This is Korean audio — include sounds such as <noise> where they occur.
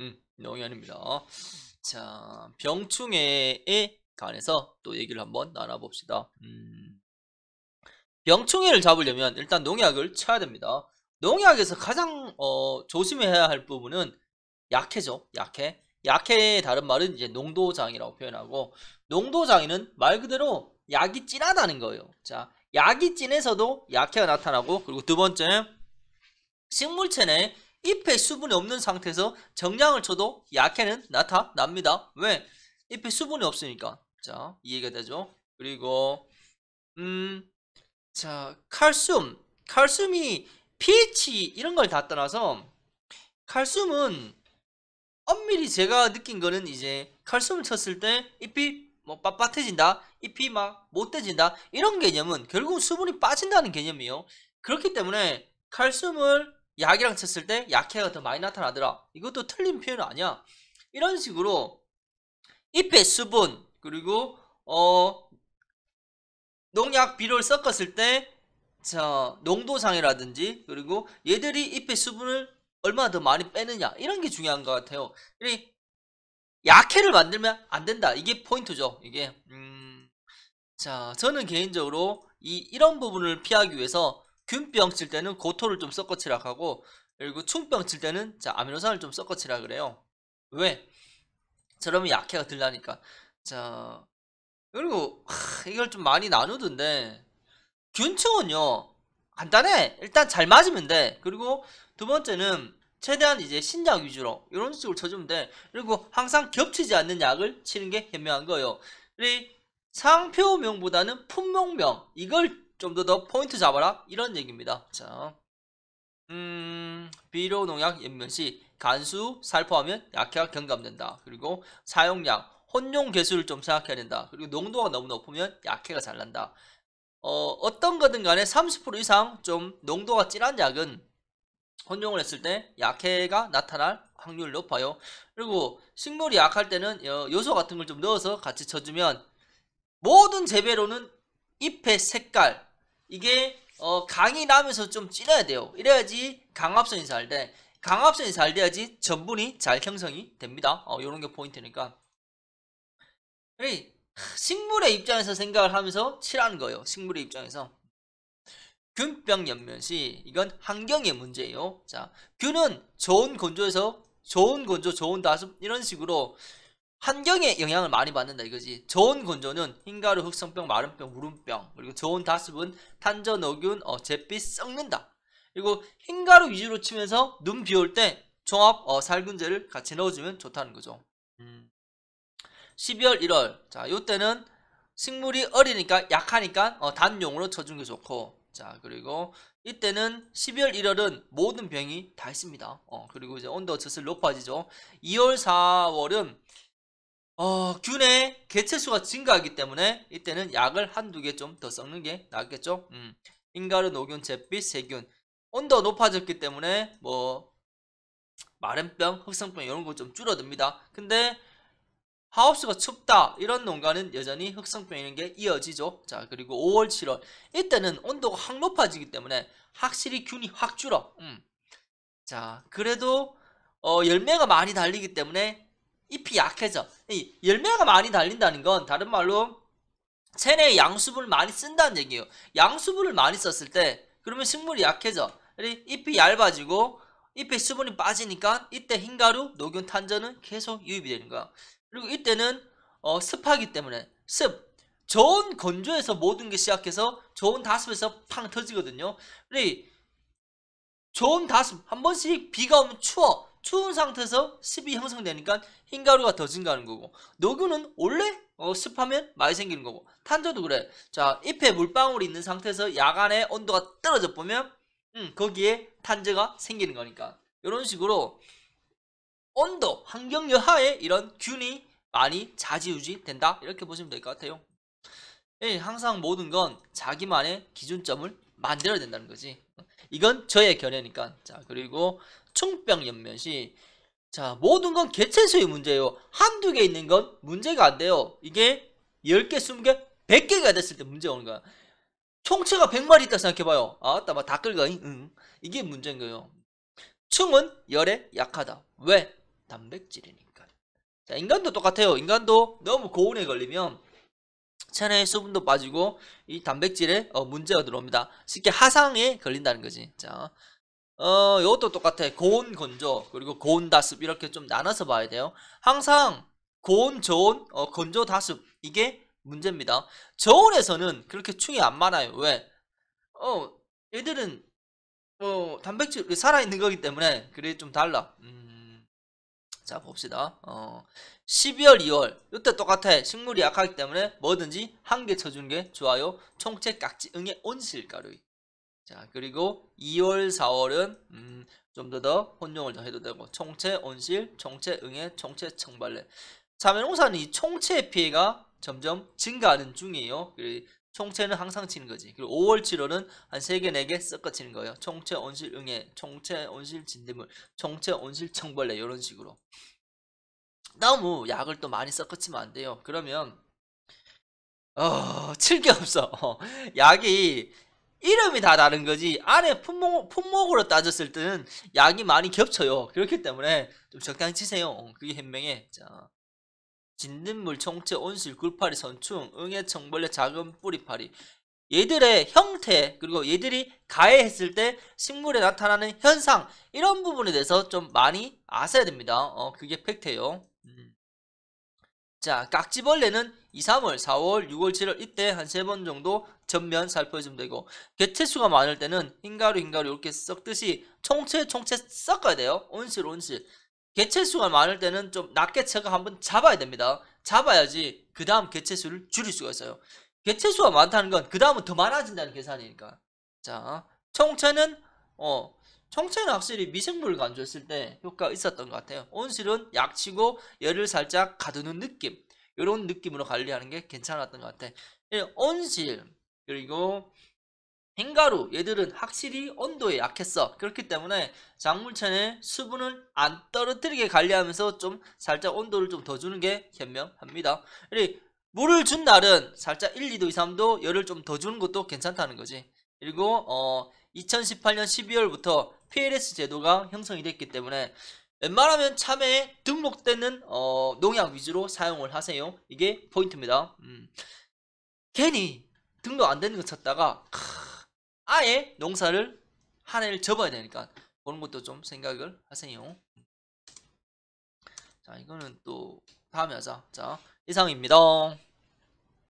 음, 영이 아닙니다. 자, 병충해에 관해서 또 얘기를 한번 나눠봅시다. 음, 병충해를 잡으려면 일단 농약을 쳐야 됩니다. 농약에서 가장 어, 조심해야 할 부분은 약해죠. 약해. 약해의 다른 말은 이제 농도장이라고 표현하고 농도장에는 말 그대로 약이 진하다는 거예요. 자, 약이 진해서도 약해가 나타나고 그리고 두 번째 는 식물체내 에 잎에 수분이 없는 상태에서 정량을 쳐도 약해는 나타납니다. 왜? 잎에 수분이 없으니까. 자, 이해가 되죠? 그리고 음, 자, 칼슘. 칼슘이 pH 이런 걸 다 떠나서 칼슘은 엄밀히 제가 느낀 거는 이제 칼슘을 쳤을 때 잎이 뭐 빳빳해진다, 잎이 막 못돼진다 이런 개념은 결국 수분이 빠진다는 개념이에요. 그렇기 때문에 칼슘을 약이랑 쳤을 때 약해가 더 많이 나타나더라. 이것도 틀린 표현 아니야. 이런 식으로 잎의 수분 그리고 어 농약 비료를 섞었을 때 자, 농도상이라든지 그리고 얘들이 잎의 수분을 얼마나 더 많이 빼느냐 이런 게 중요한 것 같아요. 약해를 만들면 안 된다. 이게 포인트죠. 이게 음, 자 저는 개인적으로 이 이런 부분을 피하기 위해서 균병 칠 때는 고토를 좀 섞어 칠하고 그리고 충병 칠 때는 자 아미노산을 좀 섞어 칠라 그래요. 왜? 저러면 약해가 들라니까. 자 그리고 하, 이걸 좀 많이 나누던데 균충은요 간단해 일단 잘 맞으면 돼 그리고 두 번째는 최대한 이제 신약 위주로 이런 식으로 쳐주면 돼 그리고 항상 겹치지 않는 약을 치는 게 현명한 거예요 우리 상표명보다는 품목명 이걸 좀더더 포인트 잡아라 이런 얘기입니다 자, 음, 비료 농약 연면 시 간수 살포하면 약해가 경감된다 그리고 사용량 혼용 개수를 좀 생각해야 된다 그리고 농도가 너무 높으면 약해가 잘 난다 어, 어떤 거든 간에 30% 이상 좀 농도가 진한 약은 혼용을 했을 때 약해가 나타날 확률이 높아요 그리고 식물이 약할 때는 요소 같은 걸 좀 넣어서 같이 쳐주면 모든 재배로는 잎의 색깔 이게 어, 강이 나면서 좀 찌려야 돼요. 이래야지 강압선이 잘 돼. 강압선이 잘 돼야지 전분이 잘 형성이 됩니다. 이 어, 요런 게 포인트니까. 그래, 식물의 입장에서 생각을 하면서 칠하는 거예요. 식물의 입장에서. 균병 연면시 이건 환경의 문제예요. 자, 균은 좋은 건조에서 좋은 건조, 좋은 다습 이런 식으로 환경에 영향을 많이 받는다 이거지. 저온 건조는 흰가루, 흑성병, 마름병, 울음병 그리고 저온 다습은 탄저, 너균, 어, 잿빛 썩는다. 그리고 흰가루 위주로 치면서 눈 비올 때 종합 어, 살균제를 같이 넣어주면 좋다는 거죠. 음. 12월, 1월 자 요때는 식물이 어리니까 약하니까 어, 단용으로 쳐주는 게 좋고 자 그리고 이때는 12월 1월은 모든 병이 다 있습니다. 어, 그리고 이제 온도 젖을 높아지죠. 2월 4월은 어, 균의 개체수가 증가하기 때문에 이때는 약을 한두 개 좀더 섞는 게 낫겠죠. 음. 인가르, 노균, 잿빛, 세균. 온도 가 높아졌기 때문에 뭐마른병 흑성병 이런 거 좀 줄어듭니다. 근데 하우스가 춥다 이런 농가는 여전히 흑성병 이런 게 이어지죠. 자 그리고 5월, 7월 이때는 온도가 확 높아지기 때문에 확실히 균이 확 줄어. 음. 자 그래도 어, 열매가 많이 달리기 때문에 잎이 약해져. 이 열매가 많이 달린다는 건 다른 말로 체내에 양수분을 많이 쓴다는 얘기예요. 양수분을 많이 썼을 때 그러면 식물이 약해져. 잎이 얇아지고 잎에 수분이 빠지니까 이때 흰가루, 녹균, 탄저는 계속 유입이 되는 거야. 그리고 이때는 어, 습하기 때문에 습, 좋은 건조에서 모든 게 시작해서 좋은 다습에서 팡 터지거든요. 그래, 좋은 다습 한 번씩 비가 오면 추워. 추운 상태에서 습이 형성되니까 흰가루가 더 증가하는 거고 녹유는 원래 어, 습하면 많이 생기는 거고 탄저도 그래 자 잎에 물방울이 있는 상태에서 야간에 온도가 떨어져 보면 음, 거기에 탄저가 생기는 거니까 이런 식으로 온도 환경 여하에 이런 균이 많이 자지우지 된다 이렇게 보시면 될 것 같아요 예, 항상 모든 건 자기만의 기준점을 만들어야 된다는 거지 이건 저의 견해니까 자 그리고 청병 연면시 자 모든 건 개체수의 문제예요 한두 개 있는 건 문제가 안 돼요 이게 10개 20개 100개가 됐을 때 문제가 오는 거야 총체가 100마리 있다 생각해봐요 아따 막다 끌거 응. 이게 문제인 거예요 충은 열에 약하다 왜? 단백질이니까 자 인간도 똑같아요 인간도 너무 고온에 걸리면 체내의 수분도 빠지고 이 단백질에 어, 문제가 들어옵니다 쉽게 하상에 걸린다는 거지 자 어, 이것도 똑같아. 고온, 건조, 그리고 고온, 다습 이렇게 좀 나눠서 봐야 돼요. 항상 고온, 저온, 어, 건조, 다습 이게 문제입니다. 저온에서는 그렇게 충이 안 많아요. 왜? 어, 얘들은 어, 단백질이 살아있는 거기 때문에 그래 좀 달라. 음, 자 봅시다. 어, 12월, 2월 이때 똑같아. 식물이 약하기 때문에 뭐든지 한 개 쳐주는 게 좋아요. 총체 깍지 응의 온실가루. 자 그리고 2월 4월은 음, 좀 더 더 혼용을 더 해도 되고 총체 온실 총체 응해 총체 청발레 자면홍사는 이 총체 피해가 점점 증가하는 중이에요 총체는 항상 치는 거지 그리고 5월 7월은 한 3개 4개 섞어 치는 거예요 총체 온실 응해 총체 온실 진드물 총체 온실 청발레 이런 식으로 너무 약을 또 많이 섞어 치면 안 돼요 그러면 어, 칠게 <laughs> 없어. 어, 약이 이름이 다 다른 거지 안에 품목, 품목으로 따졌을 때는 약이 많이 겹쳐요 그렇기 때문에 좀 적당히 치세요 그게 현명해 자 진딧물, 총체, 온실, 굴파리, 선충, 응애, 청벌레, 작은 뿌리파리 얘들의 형태 그리고 얘들이 가해했을 때 식물에 나타나는 현상 이런 부분에 대해서 좀 많이 아셔야 됩니다 어 그게 팩트예요 자 깍지벌레는 2, 3월, 4월, 6월, 7월 이때 한 세 번 정도 전면 살펴주면 되고 개체수가 많을 때는 흰가루 흰가루 이렇게 썩듯이 총체 총체 썩어야 돼요. 온실 온실. 개체수가 많을 때는 좀 낮게 제가 한번 잡아야 됩니다. 잡아야지 그 다음 개체수를 줄일 수가 있어요. 개체수가 많다는 건 그 다음은 더 많아진다는 계산이니까. 자 총체는 어 청체는 확실히 미생물을 간주했을 때 효과가 있었던 것 같아요. 온실은 약치고 열을 살짝 가두는 느낌 이런 느낌으로 관리하는 게 괜찮았던 것 같아. 요 예, 온실 그리고 행가루 얘들은 확실히 온도에 약했어. 그렇기 때문에 작물체의 수분을 안 떨어뜨리게 관리하면서 좀 살짝 온도를 좀 더 주는 게 현명합니다. 물을 준 날은 살짝 1, 2도, 2, 3도 열을 좀 더 주는 것도 괜찮다는 거지. 그리고 어 2018년 12월부터 PLS 제도가 형성이 됐기 때문에 웬만하면 참외에 등록되는 어, 농약 위주로 사용을 하세요. 이게 포인트입니다. 음. 괜히 등록 안 되는 거 찾다가 크, 아예 농사를 한 해를 접어야 되니까 그런 것도 좀 생각을 하세요. 자 이거는 또 다음에 하자. 자 이상입니다.